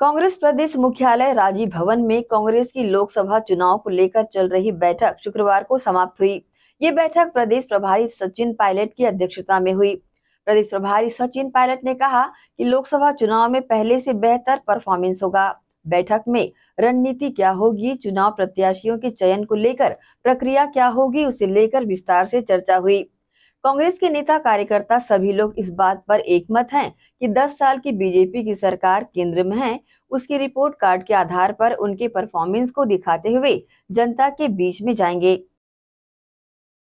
कांग्रेस प्रदेश मुख्यालय राजीव भवन में कांग्रेस की लोकसभा चुनाव को लेकर चल रही बैठक शुक्रवार को समाप्त हुई ये बैठक प्रदेश प्रभारी सचिन पायलट की अध्यक्षता में हुई प्रदेश प्रभारी सचिन पायलट ने कहा कि लोकसभा चुनाव में पहले से बेहतर परफॉर्मेंस होगा बैठक में रणनीति क्या होगी चुनाव प्रत्याशियों के चयन को लेकर प्रक्रिया क्या होगी उसे लेकर विस्तार से चर्चा हुई कांग्रेस के नेता कार्यकर्ता सभी लोग इस बात पर एकमत हैं कि 10 साल की बीजेपी की सरकार केंद्र में है उसकी रिपोर्ट कार्ड के आधार पर उनके परफॉर्मेंस को दिखाते हुए जनता के बीच में जाएंगे